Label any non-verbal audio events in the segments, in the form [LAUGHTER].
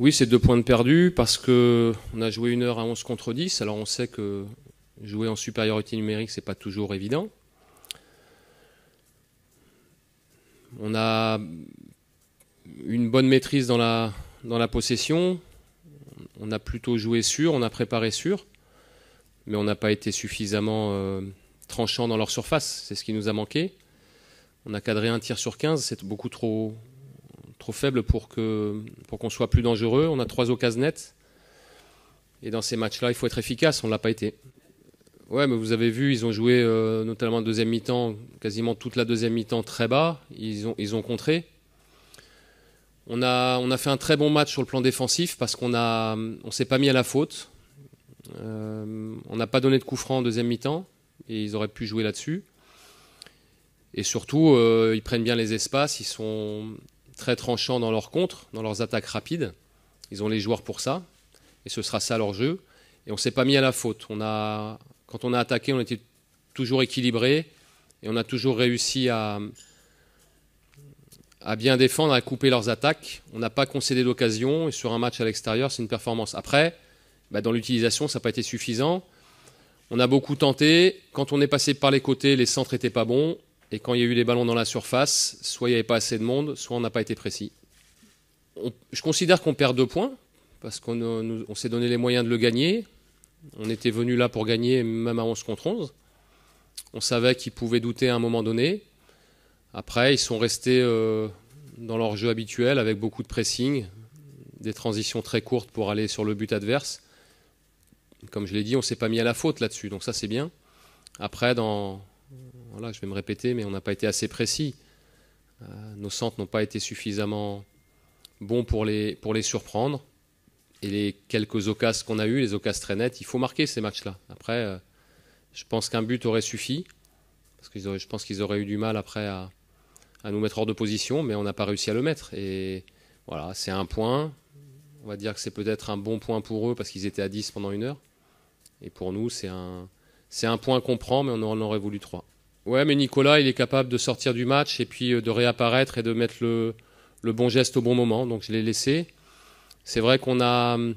Oui, c'est deux points de perdu parce que on a joué une heure à 11 contre 10. Alors on sait que jouer en supériorité numérique, c'est pas toujours évident. On a une bonne maîtrise dans la, possession. On a plutôt joué sûr, on a préparé sûr, mais on n'a pas été suffisamment euh, tranchant dans leur surface. C'est ce qui nous a manqué. On a cadré un tir sur 15, c'est beaucoup trop, faible pour que pour qu'on soit plus dangereux. On a trois occasions nettes. Et dans ces matchs-là, il faut être efficace. On ne l'a pas été. Ouais, mais vous avez vu, ils ont joué euh, notamment deuxième mi-temps, quasiment toute la deuxième mi-temps très bas. Ils ont, ils ont contré. On a, on a fait un très bon match sur le plan défensif parce qu'on a on s'est pas mis à la faute. Euh, on n'a pas donné de coup franc en deuxième mi-temps et ils auraient pu jouer là-dessus. Et surtout, euh, ils prennent bien les espaces, ils sont, très tranchants dans leurs contre, dans leurs attaques rapides. Ils ont les joueurs pour ça, et ce sera ça leur jeu. Et on s'est pas mis à la faute. On a, quand on a attaqué, on était toujours équilibré, et on a toujours réussi à, bien défendre, à couper leurs attaques. On n'a pas concédé d'occasion, et sur un match à l'extérieur, c'est une performance. Après, bah, dans l'utilisation, ça n'a pas été suffisant. On a beaucoup tenté. Quand on est passé par les côtés, les centres n'étaient pas bons. Et quand il y a eu les ballons dans la surface, soit il n'y avait pas assez de monde, soit on n'a pas été précis. je considère qu'on perd deux points, parce qu'on s'est donné les moyens de le gagner. On était venu là pour gagner, même à 11 contre 11. On savait qu'ils pouvaient douter à un moment donné. Après, ils sont restés euh, dans leur jeu habituel avec beaucoup de pressing, des transitions très courtes pour aller sur le but adverse. Comme je l'ai dit, on ne s'est pas mis à la faute là-dessus, donc ça c'est bien. Après, dans, voilà, je vais me répéter, mais on n'a pas été assez précis. Euh, nos centres n'ont pas été suffisamment bons pour les, pour les surprendre. Et les quelques occasions qu'on a eues, les occasions très nettes, il faut marquer ces matchs-là. Après, euh, je pense qu'un but aurait suffi, parce que je pense qu'ils auraient eu du mal après à, à, nous mettre hors de position, mais on n'a pas réussi à le mettre. Et voilà, c'est un point. On va dire que c'est peut-être un bon point pour eux parce qu'ils étaient à 10 pendant une heure. Et pour nous, c'est un, c'est un point qu'on prend, mais on en aurait voulu trois. Ouais, mais Nicolas, il est capable de sortir du match et puis euh, de réapparaître et de mettre le, bon geste au bon moment. Donc je l'ai laissé. C'est vrai qu'on a hum,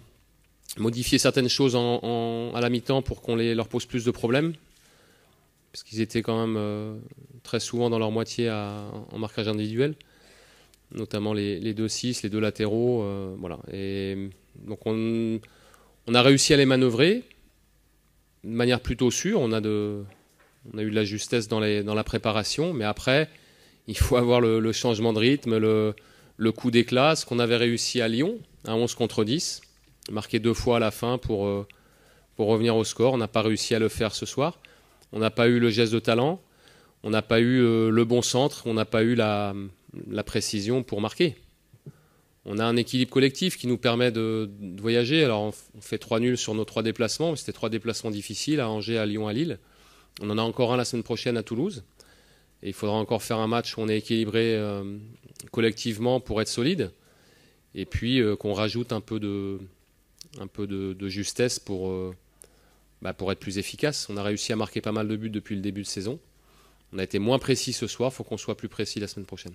modifié certaines choses à la mi-temps pour qu'on leur pose plus de problèmes. Parce qu'ils étaient quand même euh, très souvent dans leur moitié en marquage individuel. Notamment les, deux 6, les deux latéraux. Euh, voilà. Et hum, donc on, on a réussi à les manœuvrer de manière plutôt sûre. On a, eu de la justesse dans, dans la préparation, mais après, il faut [LAUGHS] avoir le, changement de rythme, le, coup d'éclat. Ce qu'on avait réussi à Lyon, à 11 contre 10, marqué deux fois à la fin euh, pour, revenir au score. On n'a pas réussi à le faire ce soir. On n'a pas eu le geste de talent. On n'a pas eu euh, le bon centre. On n'a pas eu la précision pour marquer on a un équilibre collectif qui nous permet de, voyager. Alors, on, fait trois nuls sur nos trois déplacements. C'était trois déplacements difficiles à Angers, à Lyon, à Lille. On en a encore un la semaine prochaine à Toulouse. il faudra encore faire un match où on est équilibré euh, collectivement pour être solide. Et puis euh, qu'on rajoute un peu de, justesse euh, bah, pour être plus efficace. On a réussi à marquer pas mal de buts depuis le début de saison. On a été moins précis ce soir. Il faut qu'on soit plus précis la semaine prochaine.